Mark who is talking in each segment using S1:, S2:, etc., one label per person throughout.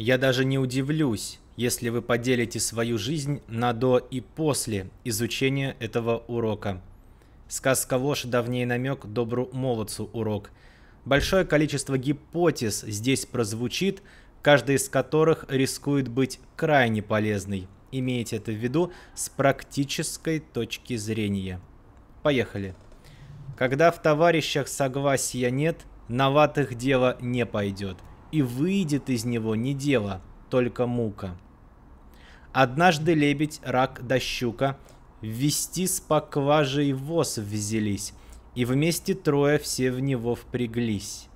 S1: Я даже не удивлюсь, если вы поделите свою жизнь на до и после изучения этого урока. Сказка Вош давней намек добру молодцу урок. Большое количество гипотез здесь прозвучит, каждая из которых рискует быть крайне полезной. Имейте это в виду с практической точки зрения. Поехали. Когда в товарищах согласия нет, на ватых дело не пойдет и выйдет из него не дело, только мука. Однажды лебедь, рак да щука ввести с покважей воз взялись, и вместе трое все в него впряглись.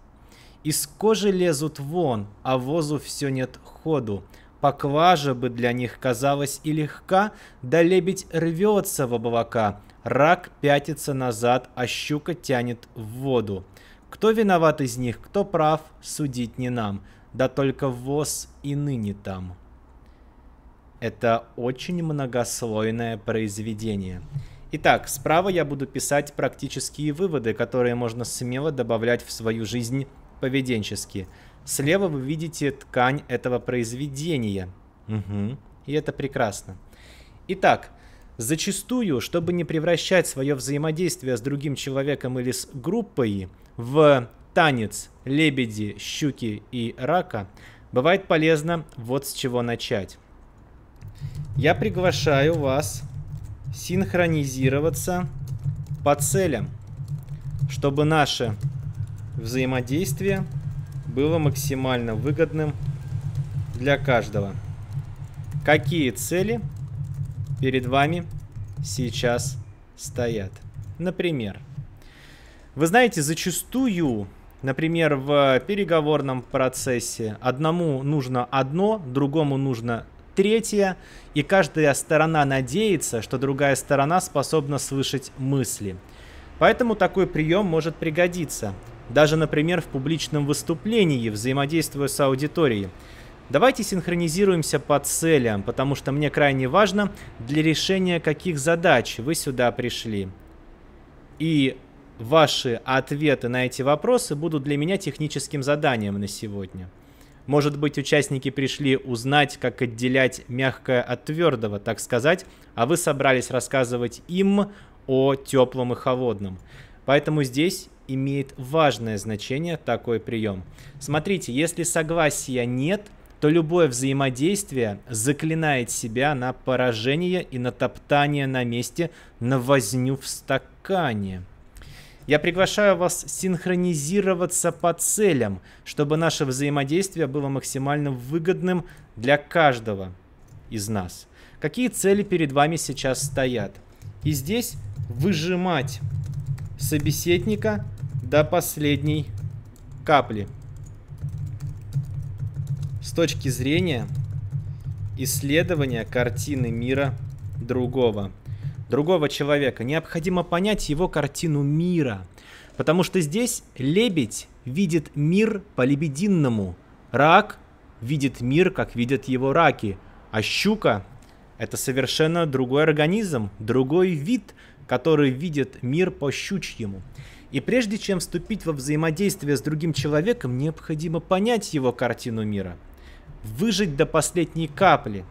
S1: Из кожи лезут вон, а возу все нет ходу. Покважа бы для них казалась и легка, да лебедь рвется в облака, рак пятится назад, а щука тянет в воду. Кто виноват из них, кто прав, судить не нам. Да только ВОЗ и ныне там. Это очень многослойное произведение. Итак, справа я буду писать практические выводы, которые можно смело добавлять в свою жизнь поведенчески. Слева вы видите ткань этого произведения. Угу. И это прекрасно. Итак, Зачастую, чтобы не превращать свое взаимодействие с другим человеком или с группой в танец лебеди, щуки и рака, бывает полезно вот с чего начать. Я приглашаю вас синхронизироваться по целям, чтобы наше взаимодействие было максимально выгодным для каждого. Какие цели перед вами сейчас стоят. Например, вы знаете, зачастую, например, в переговорном процессе одному нужно одно, другому нужно третье, и каждая сторона надеется, что другая сторона способна слышать мысли. Поэтому такой прием может пригодиться. Даже, например, в публичном выступлении, взаимодействуя с аудиторией. Давайте синхронизируемся по целям, потому что мне крайне важно, для решения каких задач вы сюда пришли. И ваши ответы на эти вопросы будут для меня техническим заданием на сегодня. Может быть, участники пришли узнать, как отделять мягкое от твердого, так сказать, а вы собрались рассказывать им о теплом и холодном. Поэтому здесь имеет важное значение такой прием. Смотрите, если согласия нет – то любое взаимодействие заклинает себя на поражение и на топтание на месте, на возню в стакане. Я приглашаю вас синхронизироваться по целям, чтобы наше взаимодействие было максимально выгодным для каждого из нас. Какие цели перед вами сейчас стоят? И здесь выжимать собеседника до последней капли с точки зрения исследования картины мира другого. Другого человека. Необходимо понять его картину мира. Потому что здесь лебедь видит мир по-лебединному. Рак видит мир, как видят его раки. А щука — это совершенно другой организм, другой вид, который видит мир по-щучьему. И прежде чем вступить во взаимодействие с другим человеком, необходимо понять его картину мира — выжить до последней капли.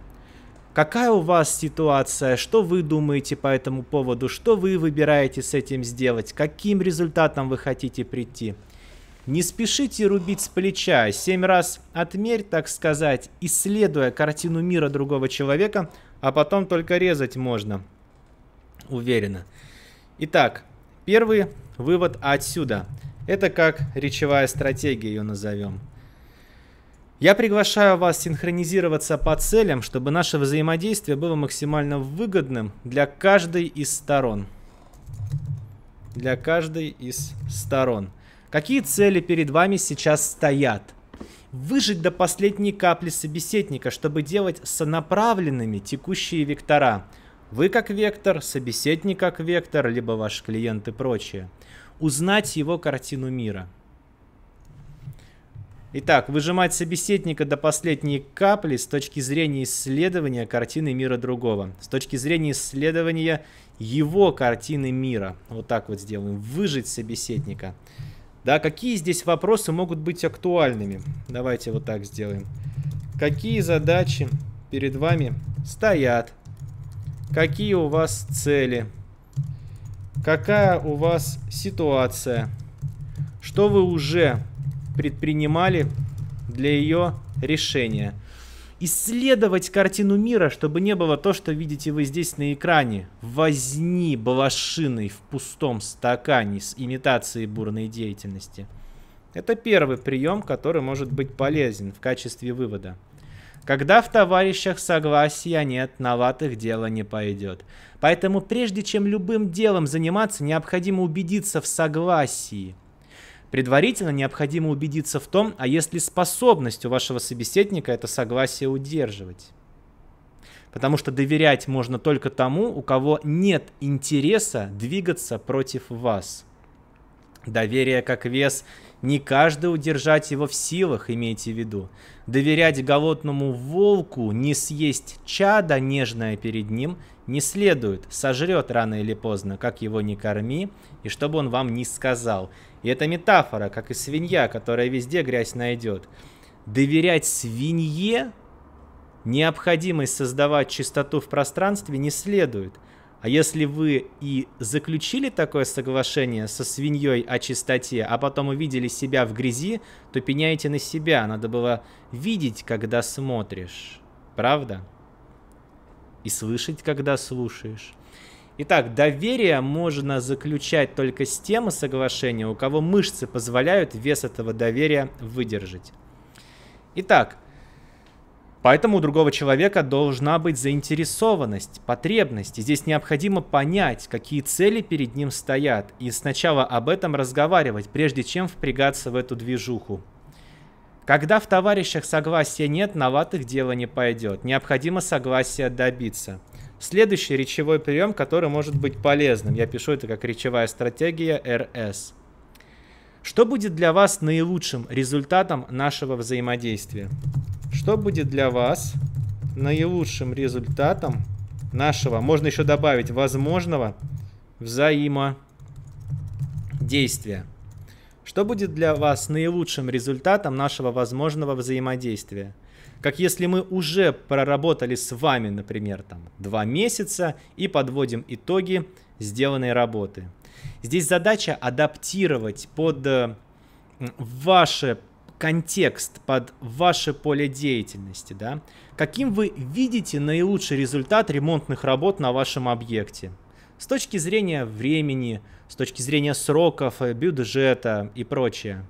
S1: Какая у вас ситуация? Что вы думаете по этому поводу? Что вы выбираете с этим сделать? Каким результатом вы хотите прийти? Не спешите рубить с плеча, семь раз отмерь, так сказать, исследуя картину мира другого человека, а потом только резать можно. Уверенно. Итак, первый вывод отсюда. Это как речевая стратегия ее назовем. Я приглашаю вас синхронизироваться по целям, чтобы наше взаимодействие было максимально выгодным для каждой из сторон. Для каждой из сторон. Какие цели перед вами сейчас стоят? Выжить до последней капли собеседника, чтобы делать сонаправленными текущие вектора. Вы как вектор, собеседник как вектор, либо ваш клиент и прочее. Узнать его картину мира – Итак, выжимать собеседника до последней капли с точки зрения исследования картины мира другого. С точки зрения исследования его картины мира. Вот так вот сделаем. Выжить собеседника. Да, какие здесь вопросы могут быть актуальными? Давайте вот так сделаем. Какие задачи перед вами стоят? Какие у вас цели? Какая у вас ситуация? Что вы уже предпринимали для ее решения. Исследовать картину мира, чтобы не было то, что видите вы здесь на экране. Возни балашиной в пустом стакане с имитацией бурной деятельности. Это первый прием, который может быть полезен в качестве вывода. Когда в товарищах согласия нет, на латых дело не пойдет. Поэтому прежде чем любым делом заниматься, необходимо убедиться в согласии. Предварительно необходимо убедиться в том, а есть ли способность у вашего собеседника это согласие удерживать. Потому что доверять можно только тому, у кого нет интереса двигаться против вас. Доверие как вес, не каждый удержать его в силах, имейте в виду. Доверять голодному волку, не съесть чада нежное перед ним, не следует, сожрет рано или поздно, как его не корми, и чтобы он вам не сказал. И это метафора, как и свинья, которая везде грязь найдет. Доверять свинье, необходимость создавать чистоту в пространстве не следует. А если вы и заключили такое соглашение со свиньей о чистоте, а потом увидели себя в грязи, то пеняйте на себя. Надо было видеть, когда смотришь. Правда? и слышать, когда слушаешь. Итак, доверие можно заключать только с тем соглашения, у кого мышцы позволяют вес этого доверия выдержать. Итак, поэтому у другого человека должна быть заинтересованность, потребность. И здесь необходимо понять, какие цели перед ним стоят, и сначала об этом разговаривать, прежде чем впрягаться в эту движуху. Когда в товарищах согласия нет, новатых дело не пойдет. Необходимо согласия добиться. Следующий речевой прием, который может быть полезным. Я пишу это как речевая стратегия РС. Что будет для вас наилучшим результатом нашего взаимодействия? Что будет для вас наилучшим результатом нашего, можно еще добавить, возможного взаимодействия? Что будет для вас наилучшим результатом нашего возможного взаимодействия? Как если мы уже проработали с вами, например, там, два месяца и подводим итоги сделанной работы. Здесь задача адаптировать под э, ваш контекст, под ваше поле деятельности. Да? Каким вы видите наилучший результат ремонтных работ на вашем объекте? С точки зрения времени, с точки зрения сроков, э, бюджета и прочее.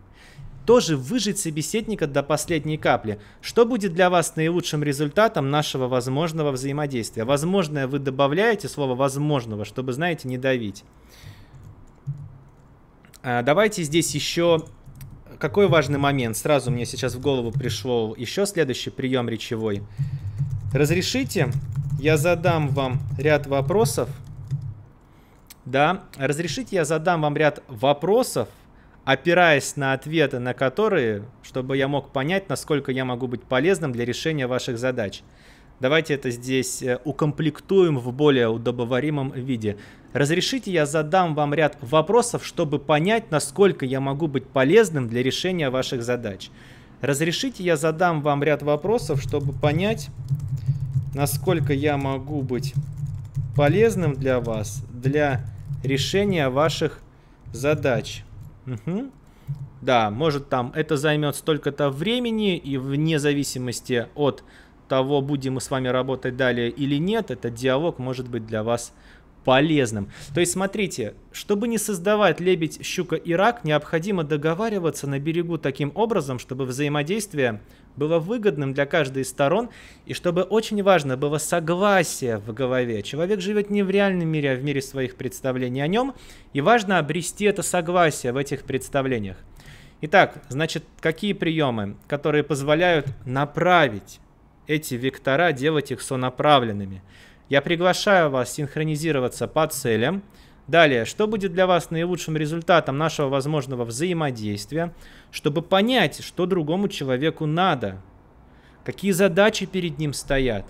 S1: Тоже выжить собеседника до последней капли. Что будет для вас наилучшим результатом нашего возможного взаимодействия? Возможное вы добавляете слово «возможного», чтобы, знаете, не давить. А, давайте здесь еще какой важный момент? Сразу мне сейчас в голову пришел еще следующий прием речевой. Разрешите, я задам вам ряд вопросов, да, разрешите я задам вам ряд вопросов, опираясь на ответы на которые, чтобы я мог понять, насколько я могу быть полезным для решения ваших задач. Давайте это здесь э, укомплектуем в более удобоваримом виде. Разрешите я задам вам ряд вопросов, чтобы понять, насколько я могу быть полезным для решения ваших задач. Разрешите я задам вам ряд вопросов, чтобы понять, насколько я могу быть полезным для вас для решения ваших задач. Угу. Да, может там это займет столько-то времени, и вне зависимости от того, будем мы с вами работать далее или нет, этот диалог может быть для вас полезным. То есть, смотрите, чтобы не создавать лебедь, щука и рак, необходимо договариваться на берегу таким образом, чтобы взаимодействие было выгодным для каждой из сторон, и чтобы очень важно было согласие в голове. Человек живет не в реальном мире, а в мире своих представлений о нем, и важно обрести это согласие в этих представлениях. Итак, значит, какие приемы, которые позволяют направить эти вектора, делать их сонаправленными – я приглашаю вас синхронизироваться по целям. Далее, что будет для вас наилучшим результатом нашего возможного взаимодействия, чтобы понять, что другому человеку надо, какие задачи перед ним стоят.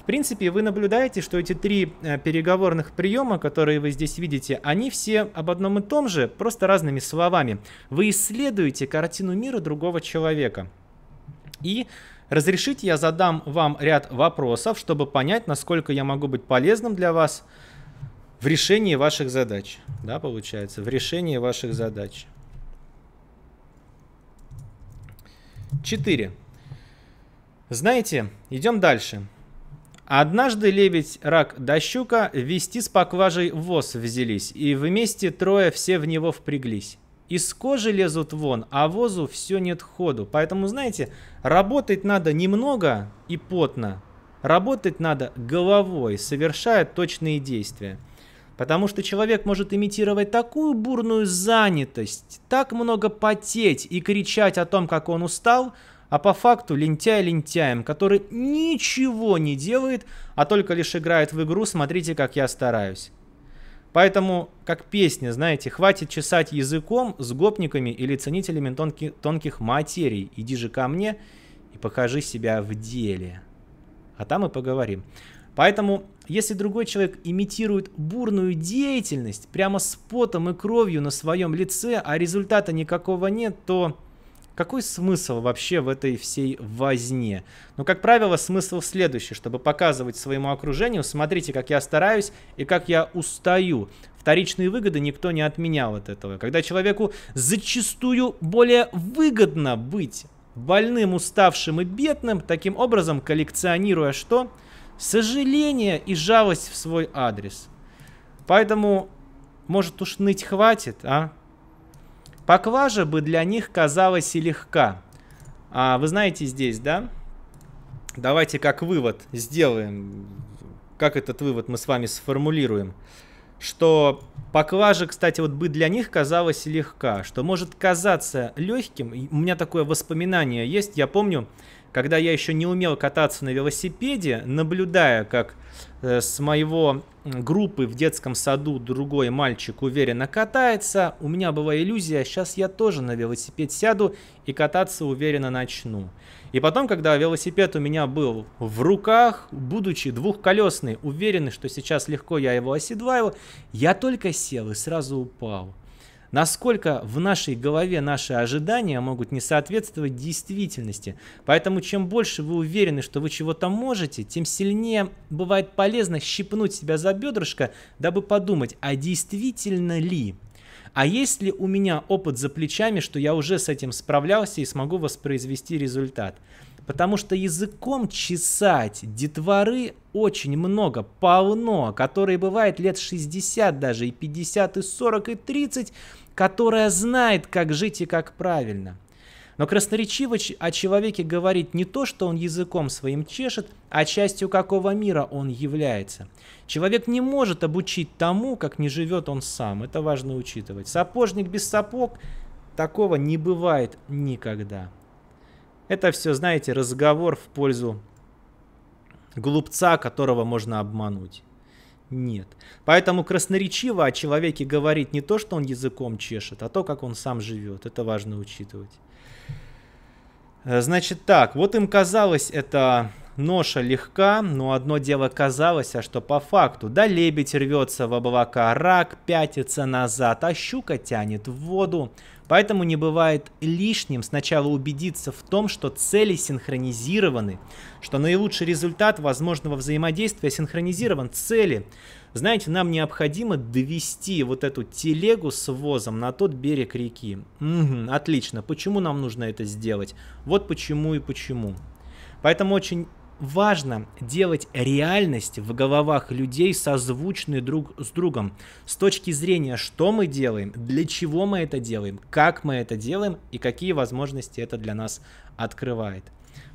S1: В принципе, вы наблюдаете, что эти три э, переговорных приема, которые вы здесь видите, они все об одном и том же, просто разными словами. Вы исследуете картину мира другого человека. И Разрешите, я задам вам ряд вопросов, чтобы понять, насколько я могу быть полезным для вас в решении ваших задач. Да, получается, в решении ваших задач. Четыре. Знаете, идем дальше. Однажды лебедь, рак да щука вести с покважей воз взялись, и вместе трое все в него впряглись из кожи лезут вон, а возу все нет ходу. Поэтому, знаете, работать надо немного и потно. Работать надо головой, совершая точные действия. Потому что человек может имитировать такую бурную занятость, так много потеть и кричать о том, как он устал, а по факту лентяй лентяем, который ничего не делает, а только лишь играет в игру «Смотрите, как я стараюсь». Поэтому, как песня, знаете, хватит чесать языком с гопниками или ценителями тонки, тонких материй. Иди же ко мне и покажи себя в деле. А там и поговорим. Поэтому, если другой человек имитирует бурную деятельность прямо с потом и кровью на своем лице, а результата никакого нет, то какой смысл вообще в этой всей возне? Ну, как правило, смысл в следующем, чтобы показывать своему окружению, смотрите, как я стараюсь и как я устаю. Вторичные выгоды никто не отменял от этого. Когда человеку зачастую более выгодно быть больным, уставшим и бедным, таким образом коллекционируя что? Сожаление и жалость в свой адрес. Поэтому, может уж ныть хватит, а? Покважа бы для них казалась и легка. А вы знаете здесь, да? Давайте как вывод сделаем. Как этот вывод мы с вами сформулируем? Что поклажа, кстати, вот бы для них казалась легка. Что может казаться легким. У меня такое воспоминание есть. Я помню, когда я еще не умел кататься на велосипеде, наблюдая, как Э, с моего группы в детском саду другой мальчик уверенно катается. У меня была иллюзия, сейчас я тоже на велосипед сяду и кататься уверенно начну. И потом, когда велосипед у меня был в руках, будучи двухколесный, уверенный, что сейчас легко я его оседлаю, я только сел и сразу упал насколько в нашей голове наши ожидания могут не соответствовать действительности. Поэтому чем больше вы уверены, что вы чего-то можете, тем сильнее бывает полезно щипнуть себя за бедрышко, дабы подумать, а действительно ли а есть ли у меня опыт за плечами, что я уже с этим справлялся и смогу воспроизвести результат? Потому что языком чесать детворы очень много, полно, которые бывает лет 60 даже, и 50, и 40, и 30, которая знает, как жить и как правильно. Но красноречиво о человеке говорит не то, что он языком своим чешет, а частью какого мира он является. Человек не может обучить тому, как не живет он сам. Это важно учитывать. Сапожник без сапог такого не бывает никогда. Это все, знаете, разговор в пользу глупца, которого можно обмануть. Нет. Поэтому красноречиво о человеке говорит не то, что он языком чешет, а то, как он сам живет. Это важно учитывать. Э, значит так, вот им казалось это ноша легка, но одно дело казалось, а что по факту. Да лебедь рвется в облака, рак пятится назад, а щука тянет в воду. Поэтому не бывает лишним сначала убедиться в том, что цели синхронизированы, что наилучший результат возможного взаимодействия синхронизирован цели. Знаете, нам необходимо довести вот эту телегу с возом на тот берег реки. Угу, отлично. Почему нам нужно это сделать? Вот почему и почему. Поэтому очень важно делать реальность в головах людей созвучной друг с другом с точки зрения, что мы делаем, для чего мы это делаем, как мы это делаем и какие возможности это для нас открывает.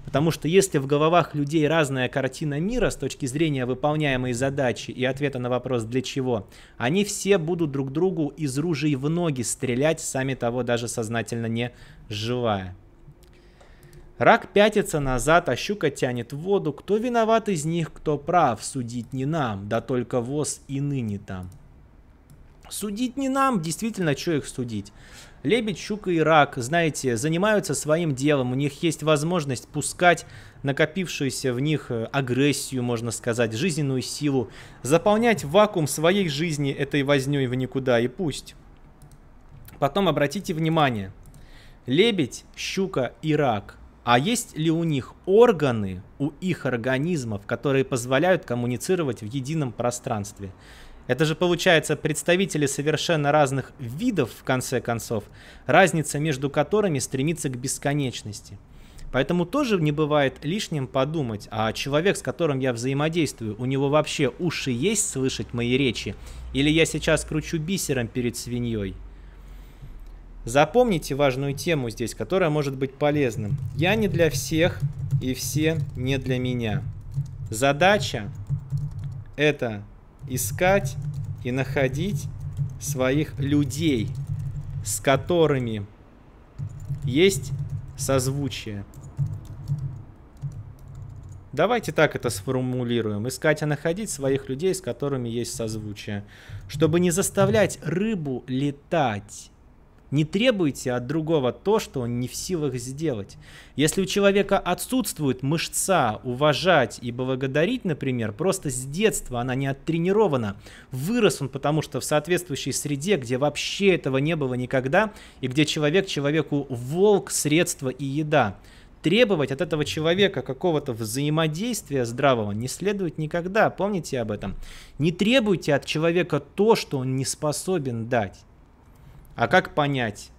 S1: Потому что если в головах людей разная картина мира с точки зрения выполняемой задачи и ответа на вопрос «для чего?», они все будут друг другу из ружей в ноги стрелять, сами того даже сознательно не желая. Рак пятится назад, а щука тянет в воду. Кто виноват из них, кто прав, судить не нам, да только воз и ныне там. Судить не нам, действительно, что их судить? Лебедь, щука и рак, знаете, занимаются своим делом, у них есть возможность пускать накопившуюся в них э, агрессию, можно сказать, жизненную силу, заполнять вакуум своей жизни этой возней в никуда и пусть. Потом обратите внимание, лебедь, щука и рак – а есть ли у них органы, у их организмов, которые позволяют коммуницировать в едином пространстве? Это же получается представители совершенно разных видов, в конце концов, разница между которыми стремится к бесконечности. Поэтому тоже не бывает лишним подумать, а человек, с которым я взаимодействую, у него вообще уши есть слышать мои речи? Или я сейчас кручу бисером перед свиньей? Запомните важную тему здесь, которая может быть полезным. Я не для всех и все не для меня. Задача – это искать и находить своих людей, с которыми есть созвучие. Давайте так это сформулируем. Искать и находить своих людей, с которыми есть созвучие. Чтобы не заставлять рыбу летать. Не требуйте от другого то, что он не в силах сделать. Если у человека отсутствует мышца уважать и благодарить, например, просто с детства она не оттренирована. Вырос он потому, что в соответствующей среде, где вообще этого не было никогда, и где человек человеку волк, средства и еда. Требовать от этого человека какого-то взаимодействия здравого не следует никогда, помните об этом. Не требуйте от человека то, что он не способен дать. А как понять,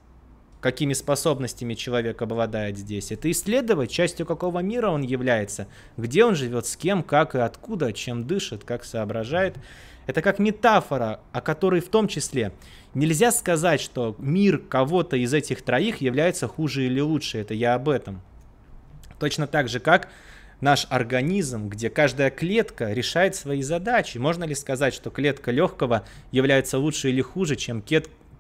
S1: какими способностями человек обладает здесь? Это исследовать, частью какого мира он является, где он живет, с кем, как и откуда, чем дышит, как соображает. Это как метафора, о которой в том числе нельзя сказать, что мир кого-то из этих троих является хуже или лучше. Это я об этом. Точно так же, как наш организм, где каждая клетка решает свои задачи. Можно ли сказать, что клетка легкого является лучше или хуже, чем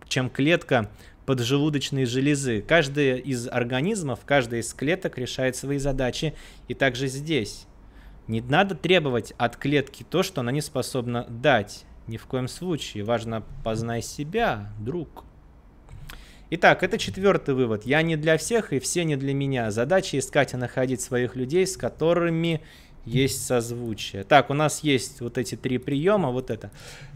S1: чем клетка поджелудочной железы. Каждая из организмов, каждая из клеток решает свои задачи. И также здесь. Не надо требовать от клетки то, что она не способна дать. Ни в коем случае. Важно познай себя, друг. Итак, это четвертый вывод. Я не для всех и все не для меня. Задача искать и находить своих людей, с которыми есть созвучие. Так, у нас есть вот эти три приема, вот это.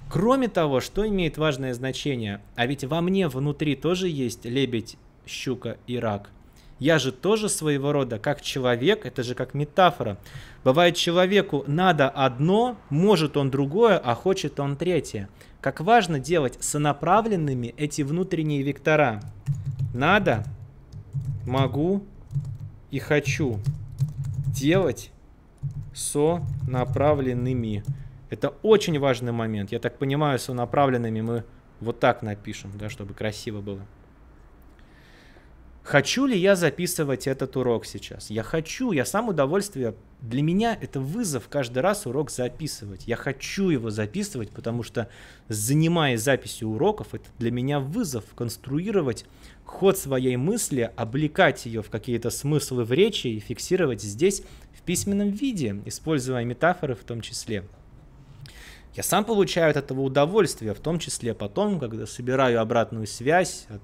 S1: Кроме того, что имеет важное значение, а ведь во мне внутри тоже есть лебедь, щука и рак. Я же тоже своего рода, как человек, это же как метафора. Бывает человеку надо одно, может он другое, а хочет он третье. Как важно делать сонаправленными эти внутренние вектора. Надо, могу и хочу делать со направленными. Это очень важный момент. Я так понимаю, со направленными мы вот так напишем, да, чтобы красиво было. Хочу ли я записывать этот урок сейчас? Я хочу, я сам удовольствие. Для меня это вызов каждый раз урок записывать. Я хочу его записывать, потому что занимаясь записью уроков, это для меня вызов конструировать ход своей мысли, облекать ее в какие-то смыслы в речи и фиксировать здесь в письменном виде, используя метафоры в том числе. Я сам получаю от этого удовольствие, в том числе потом, когда собираю обратную связь от,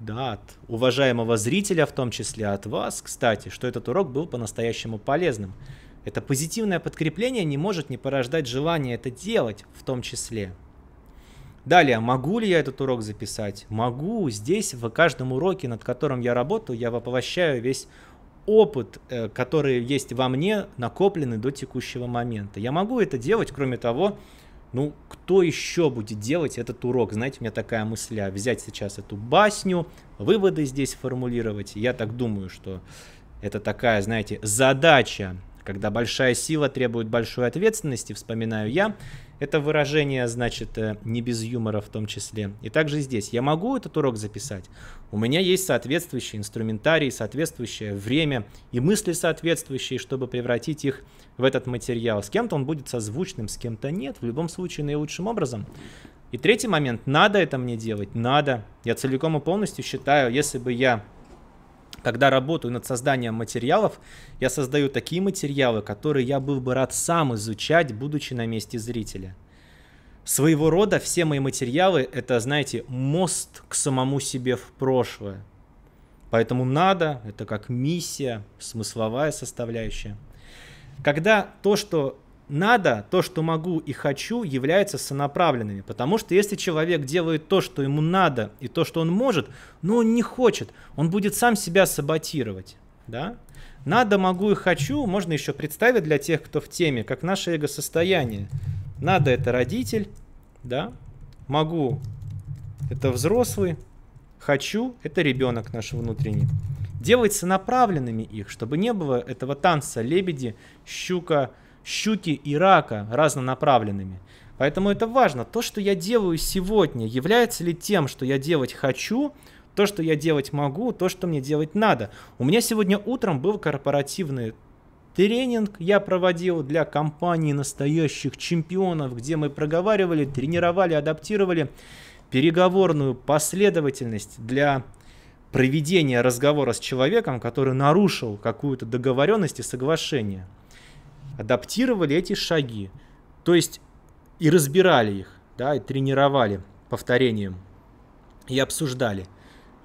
S1: да, от уважаемого зрителя, в том числе от вас, кстати, что этот урок был по-настоящему полезным. Это позитивное подкрепление не может не порождать желание это делать, в том числе. Далее, могу ли я этот урок записать? Могу. Здесь, в каждом уроке, над которым я работаю, я воплощаю весь опыт, э, который есть во мне, накопленный до текущего момента. Я могу это делать, кроме того, ну, кто еще будет делать этот урок? Знаете, у меня такая мысля, а взять сейчас эту басню, выводы здесь формулировать. Я так думаю, что это такая, знаете, задача, когда большая сила требует большой ответственности, вспоминаю я, это выражение, значит, э, не без юмора в том числе. И также здесь. Я могу этот урок записать? У меня есть соответствующий инструментарий, соответствующее время и мысли соответствующие, чтобы превратить их в этот материал. С кем-то он будет созвучным, с кем-то нет. В любом случае, наилучшим образом. И третий момент. Надо это мне делать? Надо. Я целиком и полностью считаю, если бы я когда работаю над созданием материалов, я создаю такие материалы, которые я был бы рад сам изучать, будучи на месте зрителя. Своего рода все мои материалы — это, знаете, мост к самому себе в прошлое. Поэтому надо, это как миссия, смысловая составляющая. Когда то, что надо, то, что могу и хочу, являются сонаправленными. Потому что если человек делает то, что ему надо, и то, что он может, но он не хочет, он будет сам себя саботировать. Да? Надо, могу и хочу, можно еще представить для тех, кто в теме, как наше эго-состояние. Надо это родитель, да? Могу это взрослый, хочу это ребенок наш внутренний. Делать сонаправленными их, чтобы не было этого танца лебеди, щука, щуки и рака разнонаправленными. Поэтому это важно. То, что я делаю сегодня, является ли тем, что я делать хочу, то, что я делать могу, то, что мне делать надо. У меня сегодня утром был корпоративный тренинг я проводил для компании настоящих чемпионов, где мы проговаривали, тренировали, адаптировали переговорную последовательность для проведения разговора с человеком, который нарушил какую-то договоренность и соглашение – адаптировали эти шаги. То есть и разбирали их, да, и тренировали повторением, и обсуждали.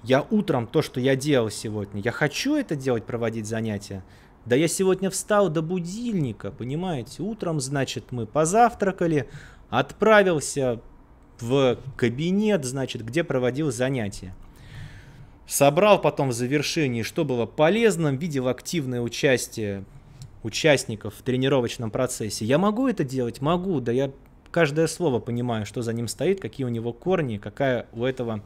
S1: Я утром то, что я делал сегодня, я хочу это делать, проводить занятия, да я сегодня встал до будильника, понимаете? Утром, значит, мы позавтракали, отправился в кабинет, значит, где проводил занятия. Собрал потом в завершении, что было полезным, видел активное участие участников в тренировочном процессе. Я могу это делать? Могу, да я каждое слово понимаю, что за ним стоит, какие у него корни, какая у этого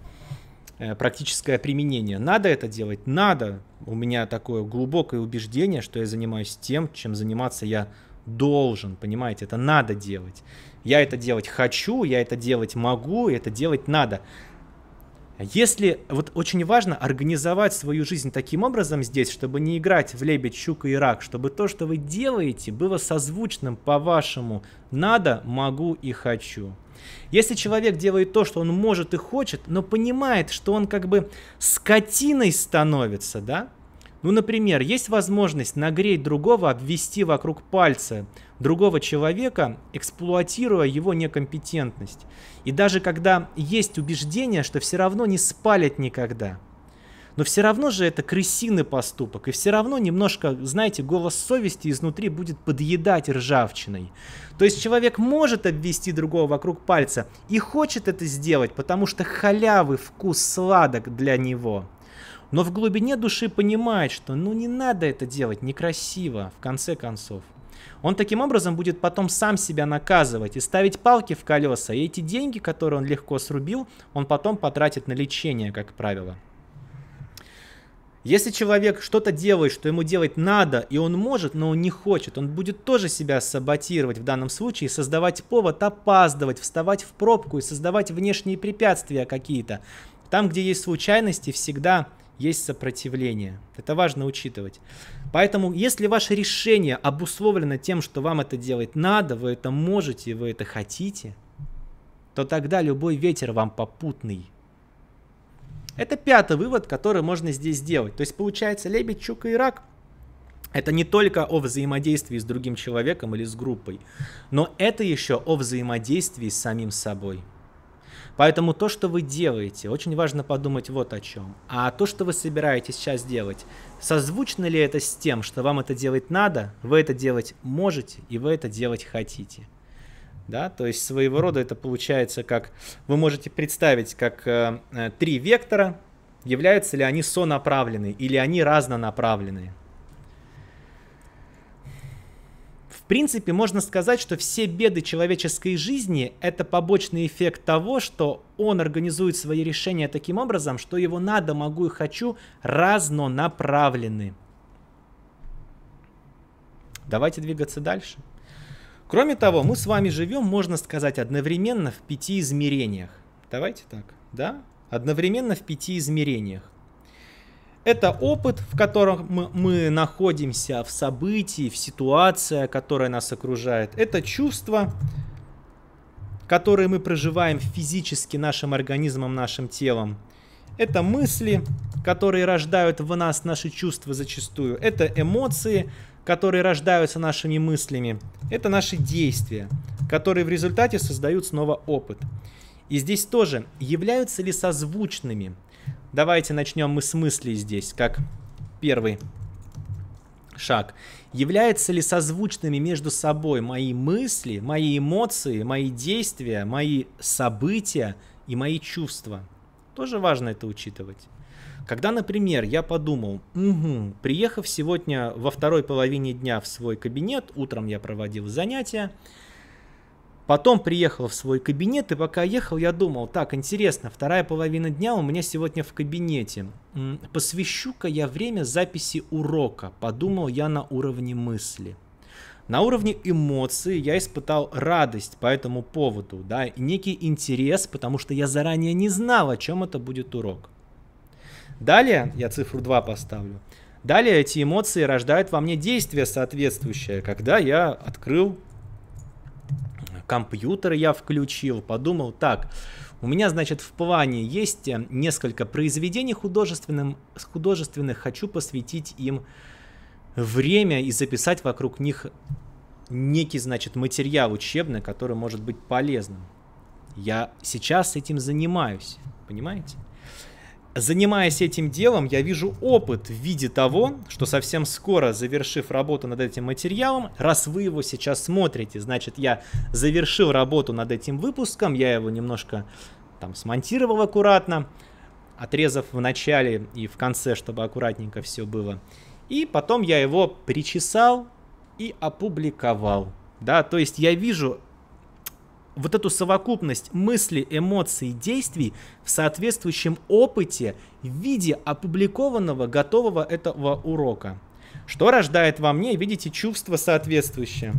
S1: э, практическое применение. Надо это делать? Надо. У меня такое глубокое убеждение, что я занимаюсь тем, чем заниматься я должен, понимаете, это надо делать. Я это делать хочу, я это делать могу, это делать надо. Если, вот очень важно организовать свою жизнь таким образом здесь, чтобы не играть в лебедь, щука и рак, чтобы то, что вы делаете, было созвучным по вашему «надо», «могу» и «хочу». Если человек делает то, что он может и хочет, но понимает, что он как бы скотиной становится, да? Ну, например, есть возможность нагреть другого, обвести вокруг пальца – другого человека, эксплуатируя его некомпетентность. И даже когда есть убеждение, что все равно не спалят никогда. Но все равно же это крысиный поступок, и все равно немножко, знаете, голос совести изнутри будет подъедать ржавчиной. То есть человек может обвести другого вокруг пальца и хочет это сделать, потому что халявы вкус сладок для него но в глубине души понимает, что ну не надо это делать, некрасиво, в конце концов. Он таким образом будет потом сам себя наказывать и ставить палки в колеса. И эти деньги, которые он легко срубил, он потом потратит на лечение, как правило. Если человек что-то делает, что ему делать надо, и он может, но он не хочет, он будет тоже себя саботировать в данном случае, создавать повод опаздывать, вставать в пробку и создавать внешние препятствия какие-то. Там, где есть случайности, всегда есть сопротивление. Это важно учитывать. Поэтому, если ваше решение обусловлено тем, что вам это делать надо, вы это можете, вы это хотите, то тогда любой ветер вам попутный. Это пятый вывод, который можно здесь сделать. То есть, получается, лебедь, чука и рак – это не только о взаимодействии с другим человеком или с группой, но это еще о взаимодействии с самим собой – Поэтому то, что вы делаете, очень важно подумать вот о чем. А то, что вы собираетесь сейчас делать, созвучно ли это с тем, что вам это делать надо, вы это делать можете и вы это делать хотите. Да, то есть своего рода это получается как вы можете представить как э, э, три вектора, являются ли они сонаправлены или они разнонаправленные. В принципе, можно сказать, что все беды человеческой жизни – это побочный эффект того, что он организует свои решения таким образом, что его надо, могу а и хочу разнонаправлены. Давайте двигаться дальше. Кроме того, мы с вами живем, можно сказать, одновременно в пяти измерениях. Давайте так, да? Одновременно в пяти измерениях. Это опыт, в котором мы находимся в событии, в ситуации, которая нас окружает. Это чувство, которое мы проживаем физически нашим организмом, нашим телом. Это мысли, которые рождают в нас наши чувства зачастую. Это эмоции, которые рождаются нашими мыслями. Это наши действия, которые в результате создают снова опыт. И здесь тоже, являются ли созвучными – Давайте начнем мы с мыслей здесь, как первый шаг. Являются ли созвучными между собой мои мысли, мои эмоции, мои действия, мои события и мои чувства? Тоже важно это учитывать. Когда, например, я подумал, угу, приехав сегодня во второй половине дня в свой кабинет, утром я проводил занятия, Потом приехал в свой кабинет, и пока ехал, я думал, так, интересно, вторая половина дня у меня сегодня в кабинете. Посвящу-ка я время записи урока, подумал я на уровне мысли. На уровне эмоций я испытал радость по этому поводу, да, и некий интерес, потому что я заранее не знал, о чем это будет урок. Далее, я цифру 2 поставлю, далее эти эмоции рождают во мне действие соответствующее, когда я открыл компьютер я включил, подумал, так, у меня, значит, в плане есть э, несколько произведений художественных художественных, хочу посвятить им время и записать вокруг них некий, значит, материал учебный, который может быть полезным. Я сейчас этим занимаюсь, понимаете? Занимаясь этим делом, я вижу опыт в виде того, что совсем скоро, завершив работу над этим материалом, раз вы его сейчас смотрите, значит, я завершил работу над этим выпуском, я его немножко там смонтировал аккуратно, отрезав в начале и в конце, чтобы аккуратненько все было. И потом я его причесал и опубликовал. Да, то есть я вижу вот эту совокупность мыслей, эмоций, действий в соответствующем опыте в виде опубликованного готового этого урока. Что рождает во мне, видите, чувство соответствующее.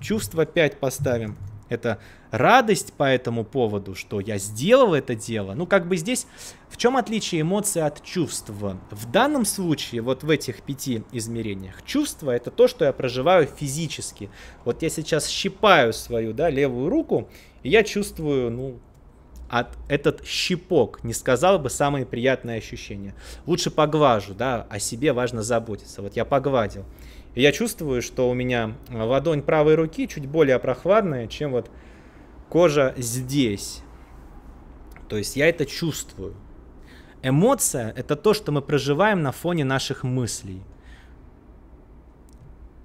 S1: Чувство 5 поставим. Это радость по этому поводу, что я сделал это дело. Ну, как бы здесь в чем отличие эмоций от чувств? В данном случае, вот в этих пяти измерениях, чувство это то, что я проживаю физически. Вот я сейчас щипаю свою, да, левую руку, и я чувствую, ну, от этот щипок, не сказал бы, самые приятные ощущения. Лучше поглажу, да, о себе важно заботиться. Вот я погладил. И я чувствую, что у меня э, ладонь правой руки чуть более прохладная, чем вот Кожа здесь. То есть я это чувствую. Эмоция — это то, что мы проживаем на фоне наших мыслей.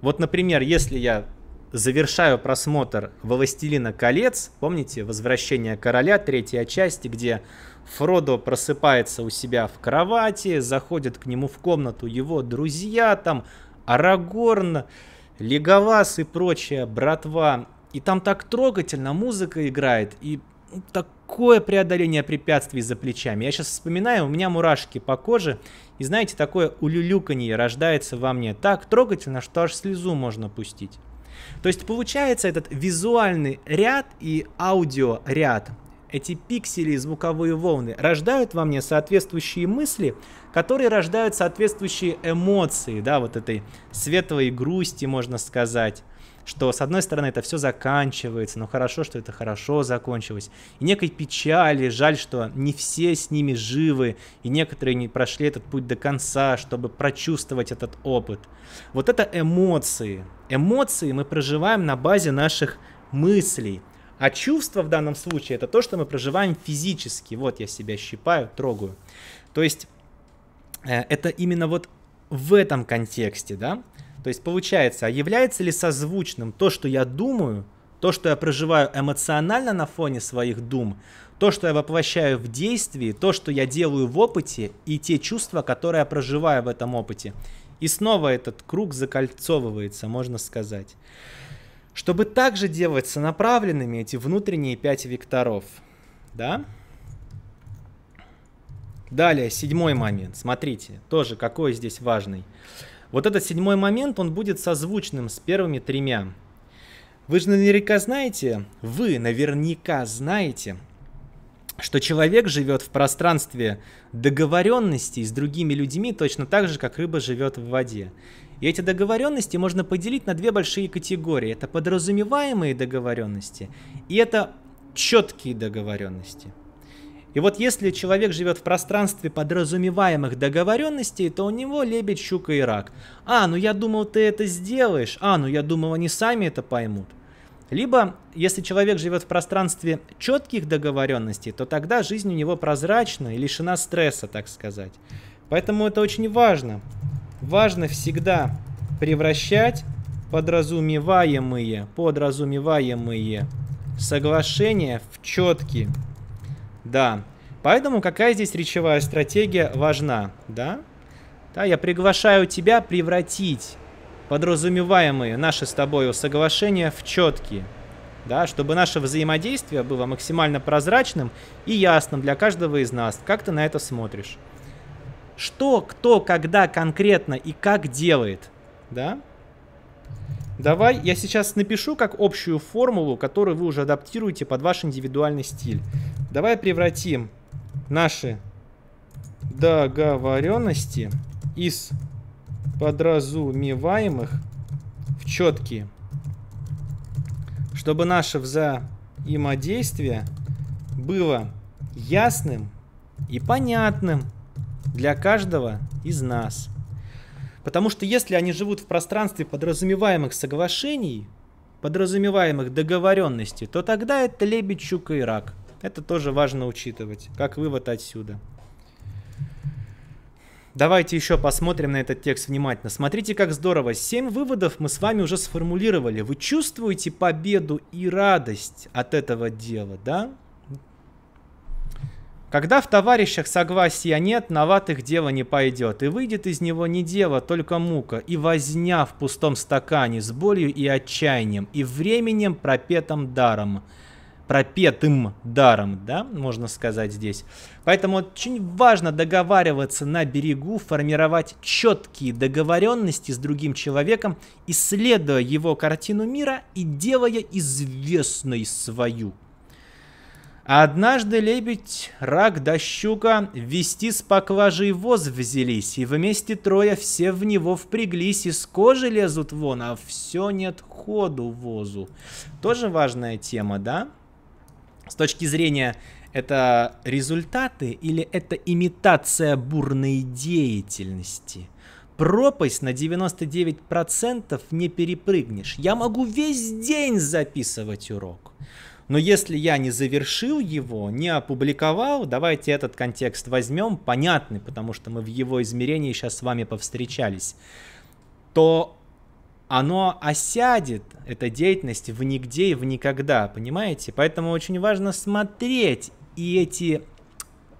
S1: Вот, например, если я завершаю просмотр «Властелина колец», помните «Возвращение короля», третья часть, где Фродо просыпается у себя в кровати, заходят к нему в комнату его друзья, там Арагорн, Леговас и прочая братва, и там так трогательно музыка играет, и такое преодоление препятствий за плечами. Я сейчас вспоминаю, у меня мурашки по коже, и знаете, такое улюлюканье рождается во мне так трогательно, что аж слезу можно пустить. То есть получается этот визуальный ряд и аудиоряд, эти пиксели и звуковые волны рождают во мне соответствующие мысли, которые рождают соответствующие эмоции, да, вот этой светлой грусти, можно сказать что с одной стороны это все заканчивается, но ну, хорошо, что это хорошо закончилось, и некой печали, жаль, что не все с ними живы, и некоторые не прошли этот путь до конца, чтобы прочувствовать этот опыт. Вот это эмоции. Эмоции мы проживаем на базе наших мыслей. А чувство в данном случае это то, что мы проживаем физически. Вот я себя щипаю, трогаю. То есть Э, это именно вот в этом контексте, да? То есть получается, а является ли созвучным то, что я думаю, то, что я проживаю эмоционально на фоне своих дум, то, что я воплощаю в действии, то, что я делаю в опыте и те чувства, которые я проживаю в этом опыте. И снова этот круг закольцовывается, можно сказать. Чтобы также делать сонаправленными эти внутренние пять векторов, да? Далее, седьмой момент. Смотрите, тоже какой здесь важный. Вот этот седьмой момент, он будет созвучным с первыми тремя. Вы же наверняка знаете, вы наверняка знаете, что человек живет в пространстве договоренностей с другими людьми точно так же, как рыба живет в воде. И эти договоренности можно поделить на две большие категории. Это подразумеваемые договоренности и это четкие договоренности. И вот если человек живет в пространстве подразумеваемых договоренностей, то у него лебедь, щука и рак. А, ну я думал, ты это сделаешь. А, ну я думал, они сами это поймут. Либо, если человек живет в пространстве четких договоренностей, то тогда жизнь у него прозрачна и лишена стресса, так сказать. Поэтому это очень важно. Важно всегда превращать подразумеваемые, подразумеваемые соглашения в четкие да. Поэтому какая здесь речевая стратегия важна, да? Да, я приглашаю тебя превратить подразумеваемые наши с тобой соглашения в четкие, да, чтобы наше взаимодействие было максимально прозрачным и ясным для каждого из нас. Как ты на это смотришь? Что, кто, когда конкретно и как делает, да? Давай я сейчас напишу как общую формулу, которую вы уже адаптируете под ваш индивидуальный стиль. Давай превратим наши договоренности из подразумеваемых в четкие, чтобы наше взаимодействие было ясным и понятным для каждого из нас. Потому что если они живут в пространстве подразумеваемых соглашений, подразумеваемых договоренностей, то тогда это лебедь, щука и рак – это тоже важно учитывать, как вывод отсюда. Давайте еще посмотрим на этот текст внимательно. Смотрите, как здорово. Семь выводов мы с вами уже сформулировали. Вы чувствуете победу и радость от этого дела, да? Когда в товарищах согласия нет, новатых дело не пойдет, и выйдет из него не дело, только мука, и возня в пустом стакане с болью и отчаянием, и временем пропетом даром – пропетым даром, да, можно сказать здесь. Поэтому очень важно договариваться на берегу, формировать четкие договоренности с другим человеком, исследуя его картину мира и делая известной свою. однажды лебедь, рак да щука вести с поклажей воз взялись, и вместе трое все в него впряглись, с кожи лезут вон, а все нет ходу возу. Тоже важная тема, да? С точки зрения, это результаты или это имитация бурной деятельности? пропасть на 99% не перепрыгнешь. Я могу весь день записывать урок. Но если я не завершил его, не опубликовал, давайте этот контекст возьмем, понятный, потому что мы в его измерении сейчас с вами повстречались, то оно осядет, эта деятельность, в нигде и в никогда, понимаете? Поэтому очень важно смотреть и эти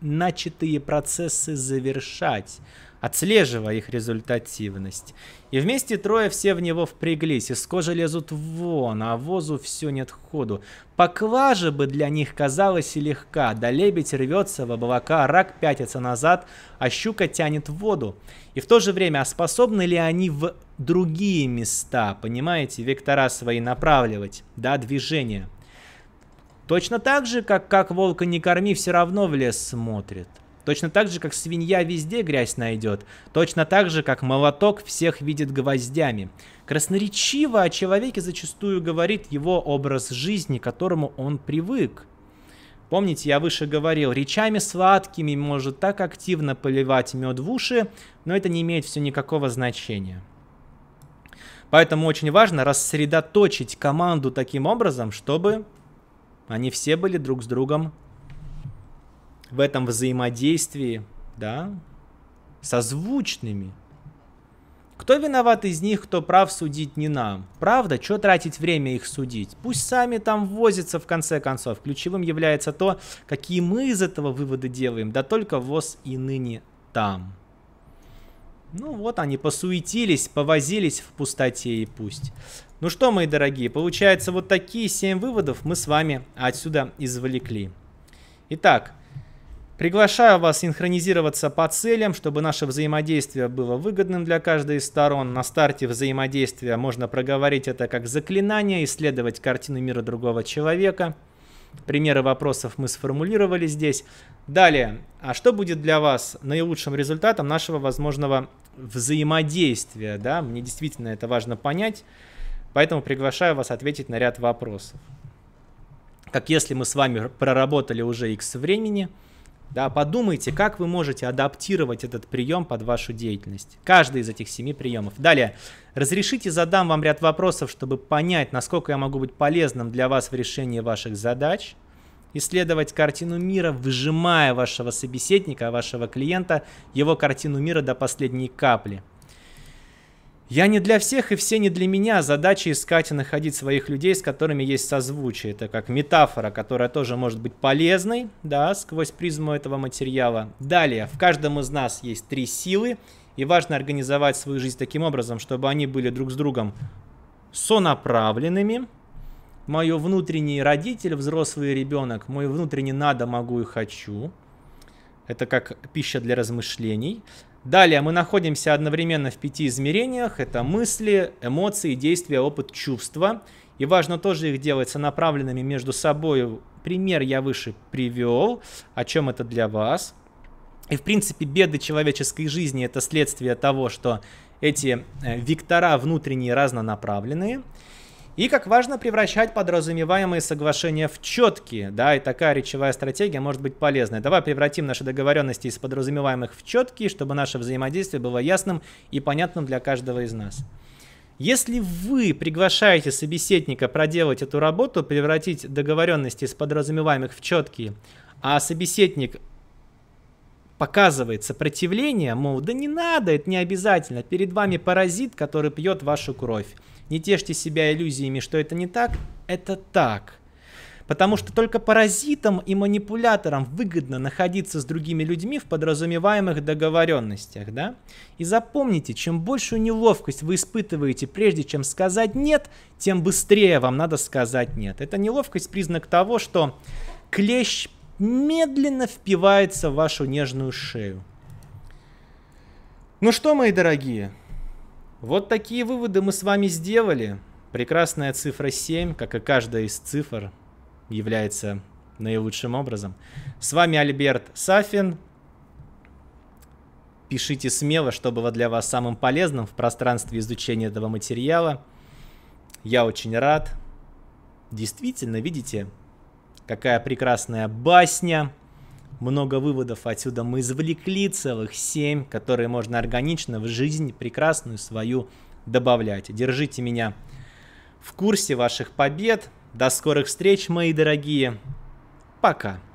S1: начатые процессы завершать отслеживая их результативность. И вместе трое все в него впряглись, из кожи лезут вон, а возу все нет ходу. Покважа бы для них казалось и легка, да лебедь рвется в облака, рак пятится назад, а щука тянет воду. И в то же время, а способны ли они в другие места, понимаете, вектора свои направливать, да, движение? Точно так же, как, как волка не корми, все равно в лес смотрит. Точно так же, как свинья везде грязь найдет. Точно так же, как молоток всех видит гвоздями. Красноречиво о человеке зачастую говорит его образ жизни, к которому он привык. Помните, я выше говорил, речами сладкими может так активно поливать мед в уши, но это не имеет все никакого значения. Поэтому очень важно рассредоточить команду таким образом, чтобы они все были друг с другом в этом взаимодействии, да, созвучными. Кто виноват из них, кто прав, судить не нам. Правда, что тратить время их судить? Пусть сами там возятся в конце концов. Ключевым является то, какие мы из этого выводы делаем. Да только воз и ныне там. Ну вот они посуетились, повозились в пустоте и пусть. Ну что, мои дорогие, получается вот такие семь выводов мы с вами отсюда извлекли. Итак, Приглашаю вас синхронизироваться по целям, чтобы наше взаимодействие было выгодным для каждой из сторон. На старте взаимодействия можно проговорить это как заклинание, исследовать картину мира другого человека. Примеры вопросов мы сформулировали здесь. Далее, а что будет для вас наилучшим результатом нашего возможного взаимодействия? Да? Мне действительно это важно понять, поэтому приглашаю вас ответить на ряд вопросов. Как если мы с вами проработали уже X времени – да, подумайте, как вы можете адаптировать этот прием под вашу деятельность. Каждый из этих семи приемов. Далее, разрешите задам вам ряд вопросов, чтобы понять, насколько я могу быть полезным для вас в решении ваших задач. Исследовать картину мира, выжимая вашего собеседника, вашего клиента, его картину мира до последней капли – я не для всех и все не для меня. Задача искать и находить своих людей, с которыми есть созвучие. Это как метафора, которая тоже может быть полезной, да, сквозь призму этого материала. Далее, в каждом из нас есть три силы, и важно организовать свою жизнь таким образом, чтобы они были друг с другом сонаправленными. Мое внутренний родитель, взрослый ребенок, мой внутренний надо, могу и хочу. Это как пища для размышлений. Далее мы находимся одновременно в пяти измерениях. Это мысли, эмоции, действия, опыт, чувства. И важно тоже их делать направленными между собой. Пример я выше привел, о чем это для вас. И в принципе беды человеческой жизни это следствие того, что эти э, вектора внутренние разнонаправленные. И как важно превращать подразумеваемые соглашения в четкие, да, и такая речевая стратегия может быть полезной. Давай превратим наши договоренности из подразумеваемых в четкие, чтобы наше взаимодействие было ясным и понятным для каждого из нас. Если вы приглашаете собеседника проделать эту работу, превратить договоренности из подразумеваемых в четкие, а собеседник показывает сопротивление, мол, да не надо, это не обязательно, перед вами паразит, который пьет вашу кровь. Не тешьте себя иллюзиями, что это не так, это так. Потому что только паразитам и манипуляторам выгодно находиться с другими людьми в подразумеваемых договоренностях, да? И запомните, чем большую неловкость вы испытываете, прежде чем сказать «нет», тем быстрее вам надо сказать «нет». Это неловкость – признак того, что клещ медленно впивается в вашу нежную шею. Ну что, мои дорогие, вот такие выводы мы с вами сделали. Прекрасная цифра 7, как и каждая из цифр, является наилучшим образом. С вами Альберт Сафин. Пишите смело, что было для вас самым полезным в пространстве изучения этого материала. Я очень рад. Действительно, видите, какая прекрасная басня много выводов отсюда мы извлекли, целых семь, которые можно органично в жизнь прекрасную свою добавлять. Держите меня в курсе ваших побед. До скорых встреч, мои дорогие. Пока.